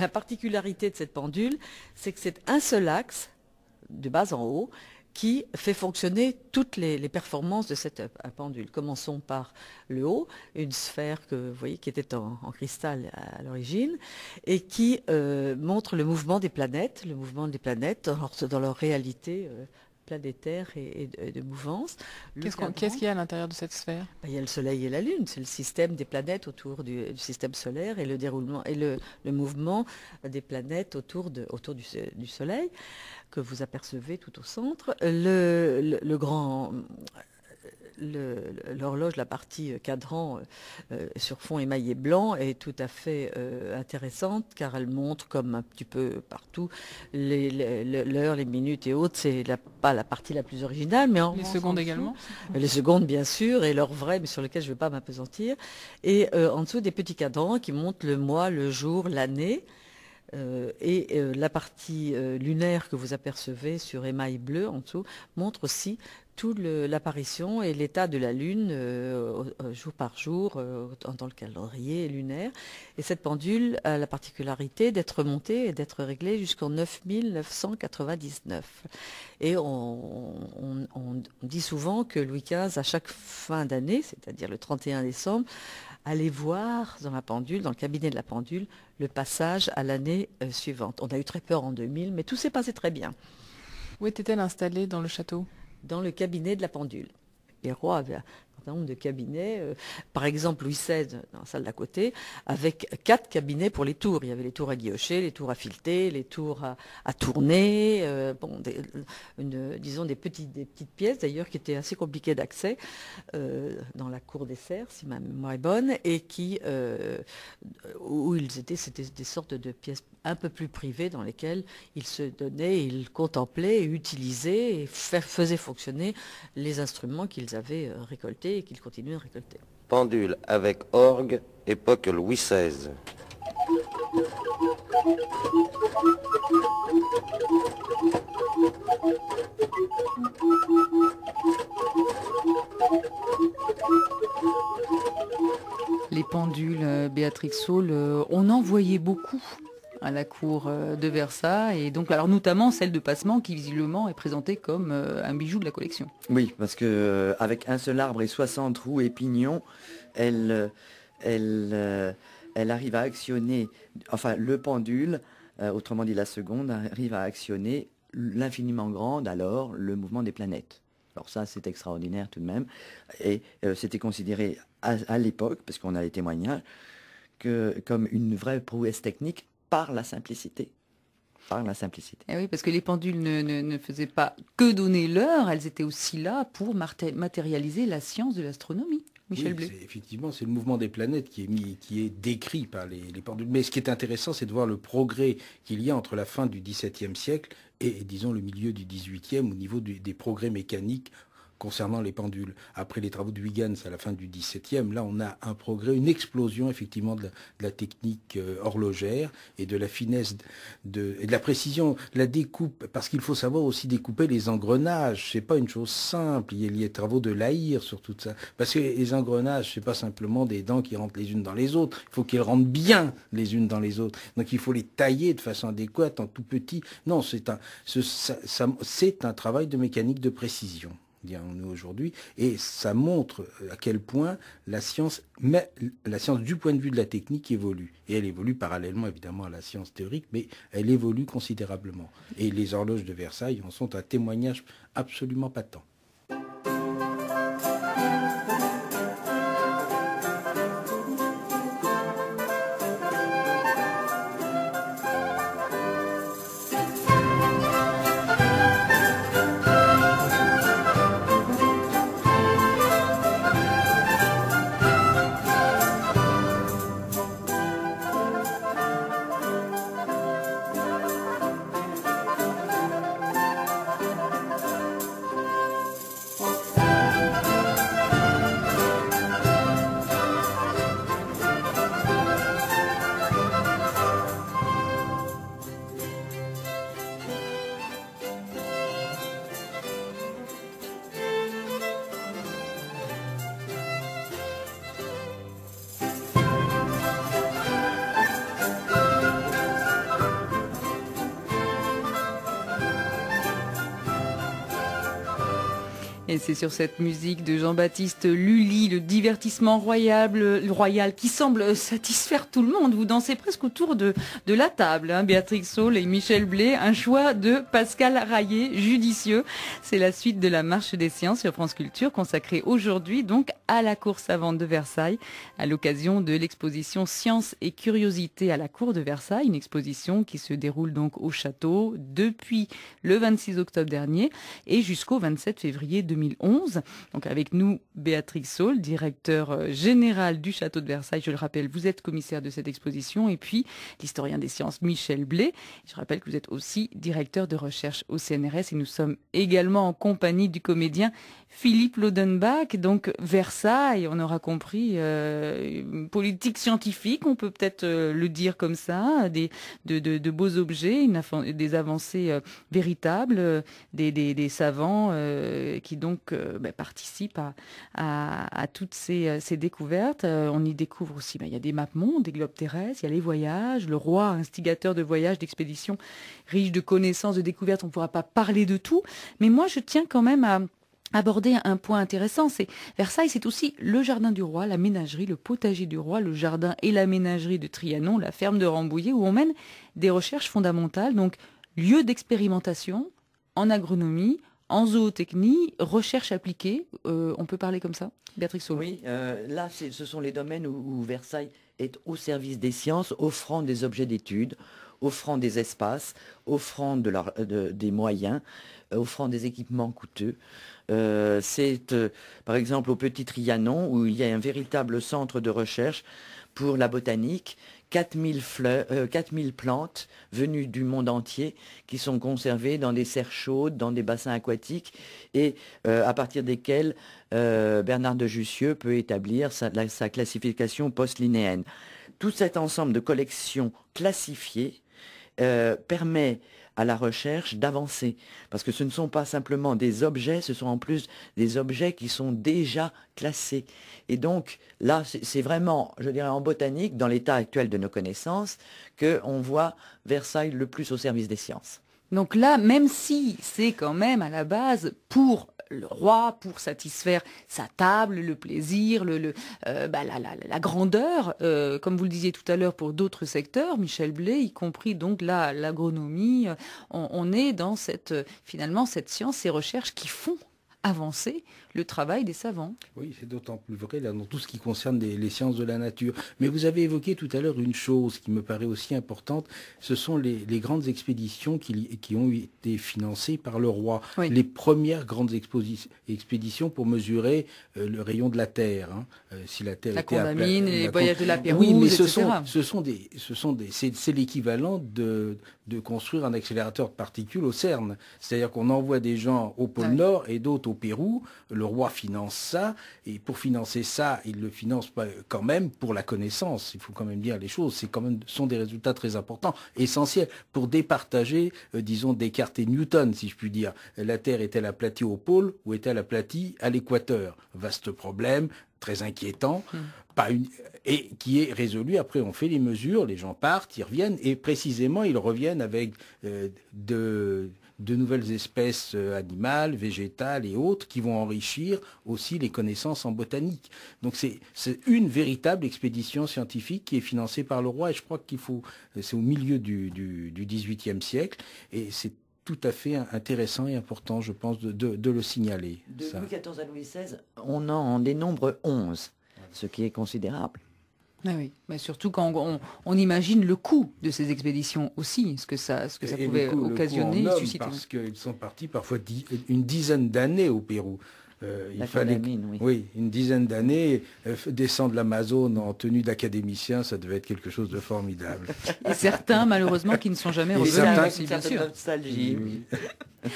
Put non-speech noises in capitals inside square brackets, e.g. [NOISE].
La particularité de cette pendule, c'est que c'est un seul axe, de bas en haut, qui fait fonctionner toutes les, performances de cette euh, pendule. Commençons par le haut, une sphère que vous voyez qui était en, cristal à, l'origine et qui euh, montre le mouvement des planètes, le mouvement des planètes dans leur, réalité euh, planétaire et, et de mouvance. Qu'est-ce qu'il y a à l'intérieur de cette sphère ben, Il y a le Soleil et la Lune, c'est le système des planètes autour du, système solaire et le déroulement et le, mouvement des planètes autour, de, autour du, Soleil que vous apercevez tout au centre. le grand l'horloge, la partie euh, cadran euh, euh, sur fond émaillé blanc est tout à fait intéressante car elle montre comme un petit peu partout l'heure, les, minutes et autres. C'est pas la partie la plus originale, mais en les secondes également. Les secondes bien sûr et l'heure vraie, mais sur lequel je ne vais pas m'apesantir. Et en dessous des petits cadrans qui montrent le mois, le jour, l'année. et la partie lunaire que vous apercevez sur émail bleu en dessous montre aussi tout l'apparition et l'état de la Lune euh, euh, jour par jour euh, dans le calendrier lunaire. Et cette pendule a la particularité d'être montée et d'être réglée jusqu'en 9999. Et on, on, dit souvent que Louis XV, à chaque fin d'année, c'est-à-dire le 31 décembre, allait voir dans la pendule, dans le cabinet de la pendule, le passage à l'année suivante. On a eu très peur en 2000, mais tout s'est passé très bien. Où était-elle installée dans le château dans le cabinet de la pendule. rois avait nombre de cabinets. Euh, par exemple, Louis XVI, dans la salle d'à côté, avec quatre cabinets pour les tours. Il y avait les tours à guillocher, les tours à fileter, les tours à, tourner, euh, euh, disons des petites, petites pièces d'ailleurs qui étaient assez compliquées d'accès dans la cour des serres, si ma mémoire est bonne, et qui, où ils étaient, c'était des sortes de pièces un peu plus privées dans lesquelles ils se donnaient, ils contemplaient, utilisaient et faisaient fonctionner les instruments qu'ils avaient récoltés et qu'il continue à récolter. Pendule avec orgue, époque Louis XVI. Les pendules, euh, Béatrix Saul, euh, on en voyait beaucoup à la cour euh, de Versailles, et donc alors notamment celle de Passement qui visiblement est présentée comme euh, un bijou de la collection. Oui, parce que euh, un seul arbre et 60 roues et pignons, elle, arrive à actionner, enfin le pendule, autrement dit la seconde, arrive à actionner l'infiniment grande alors le mouvement des planètes. Alors ça, c'est extraordinaire tout de même. Et c'était considéré à, à l'époque, parce qu'on a les témoignages, que, comme une vraie prouesse technique, par la simplicité. Par la simplicité. Eh oui, parce que les pendules ne, faisaient pas que donner l'heure, elles étaient aussi là pour matérialiser la science de l'astronomie. Effectivement, c'est le mouvement des planètes qui est, qui est décrit par les, pendules. Mais ce qui est intéressant, c'est de voir le progrès qu'il y a entre la fin du XVIIe siècle et, disons, le milieu du XVIIIe au niveau des progrès mécaniques concernant les pendules. Après les travaux de Huygens à la fin du XVIIe, là on a un progrès, une explosion effectivement de la, technique euh, horlogère et de la finesse de, et de la précision, la découpe, parce qu'il faut savoir aussi découper les engrenages. ce n'est pas une chose simple. Il y a les travaux de Laïr sur tout ça, parce que les engrenages, ce n'est pas simplement des dents qui rentrent les unes dans les autres. Il faut qu'elles rentrent bien les unes dans les autres. Donc il faut les tailler de façon adéquate en tout petit. Non, c'est un travail de mécanique de précision on nous aujourd'hui, et ça montre euh, à quel point la science, mais la science du point de vue de la technique évolue. Et elle évolue parallèlement évidemment à la science théorique, mais elle évolue considérablement. Et les horloges de Versailles en sont un témoignage absolument patent. Et c'est sur cette musique de Jean-Baptiste Lully, le divertissement royal, royal qui semble satisfaire tout le monde. Vous dansez presque autour de, de la table, hein, Béatrix Saul et Michel Blé, un choix de Pascal Raillet, judicieux. C'est la suite de la marche des sciences sur France Culture consacrée aujourd'hui donc à la cour savante de Versailles à l'occasion de l'exposition Sciences et Curiosité à la cour de Versailles, une exposition qui se déroule donc au château depuis le 26 octobre dernier et jusqu'au 27 février 2020. 2011. Donc avec nous, Béatrix Saul, directeur euh, général du Château de Versailles. Je le rappelle, vous êtes commissaire de cette exposition. Et puis l'historien des sciences Michel Blé. Je rappelle que vous êtes aussi directeur de recherche au CNRS. Et nous sommes également en compagnie du comédien Philippe Lodenbach. Donc Versailles, on aura compris, euh, politique scientifique, on peut peut-être euh, le dire comme ça, des, de, beaux objets, des avancées véritables, des, savants qui donc euh, bah, participe à, toutes ces, euh, découvertes. Euh, on y découvre aussi, bah, il y a des mappements, des globes terrestres, il y a les voyages, le roi instigateur de voyages, d'expéditions, riche de connaissances, de découvertes, on ne pourra pas parler de tout. Mais moi, je tiens quand même à aborder un point intéressant, c'est Versailles, c'est aussi le jardin du roi, la ménagerie, le potager du roi, le jardin et la ménagerie de Trianon, la ferme de Rambouillet, où on mène des recherches fondamentales, donc lieu d'expérimentation en agronomie, en zootechnie, recherche appliquée, euh, on peut parler comme ça, Béatrix Oui, euh, là, ce sont les domaines où, Versailles est au service des sciences, offrant des objets d'études, offrant des espaces, offrant des moyens, euh, offrant des équipements coûteux. C'est par exemple au Petit Trianon où il y a un véritable centre de recherche pour la botanique 4000, fleurs, euh, plantes venues du monde entier qui sont conservées dans des serres chaudes, dans des bassins aquatiques et euh, à partir desquelles euh, Bernard de Jussieu peut établir sa, sa classification post-linéenne. Tout cet ensemble de collections classifiées permet à la recherche d'avancer Parce que ce ne sont pas simplement des objets, ce sont en plus des objets qui sont déjà classés. Et donc là, c'est vraiment, je dirais en botanique, dans l'état actuel de nos connaissances, qu'on voit Versailles le plus au service des sciences. Donc là, même si c'est quand même à la base pour le roi, pour satisfaire sa table, le plaisir, le, euh, bah, la, grandeur, euh, comme vous le disiez tout à l'heure pour d'autres secteurs, Michel Blé, y compris donc l'agronomie, euh, on, est dans cette finalement cette science et recherches qui font avancer le travail des savants. Oui, c'est d'autant plus vrai dans tout ce qui concerne les, sciences de la nature. Mais vous avez évoqué tout à l'heure une chose qui me paraît aussi importante, ce sont les, grandes expéditions qui, ont été financées par le roi. Les premières grandes expéditions pour mesurer euh, le rayon de la Terre. Hein. Euh, si la Terre la était les la Oui, mais ce sont, ce sont des, ce sont des, c'est l'équivalent de, de construire un accélérateur de particules au CERN. C'est-à-dire qu'on envoie des gens au pôle Nord et d'autres au au Pérou, le roi finance ça, et pour financer ça, il le finance quand même pour la connaissance, il faut quand même dire les choses, c'est quand même sont des résultats très importants, essentiels, pour départager, euh, disons, d'écarter Newton, si je puis dire. La Terre est-elle aplatie au pôle ou est-elle aplatie à l'équateur Vaste problème, très inquiétant, hmm. pas et qui est résolu. Après, on fait les mesures, les gens partent, ils reviennent, et précisément, ils reviennent avec euh, de de nouvelles espèces euh, animales, végétales et autres qui vont enrichir aussi les connaissances en botanique. Donc c'est une véritable expédition scientifique qui est financée par le roi et je crois qu'il faut, euh, c'est au milieu du, XVIIIe siècle et c'est tout à fait intéressant et important, je pense, de, le signaler. De Louis XIV à Louis XVI, on en dénombre 11, ce qui est considérable. Ah oui, mais surtout quand on, imagine le coût de ces expéditions aussi, ce que ça, ce que ça pouvait occasionner. Homme, susciter... Parce qu'ils sont partis parfois une dizaine d'années au Pérou. Euh, il fallait, oui. une dizaine d'années, euh, descendre l'Amazone en tenue d'académicien, ça devait être quelque chose de formidable. Et certains, malheureusement, qui ne sont jamais revenus. Certains, aussi, bien sûr. [LAUGHS]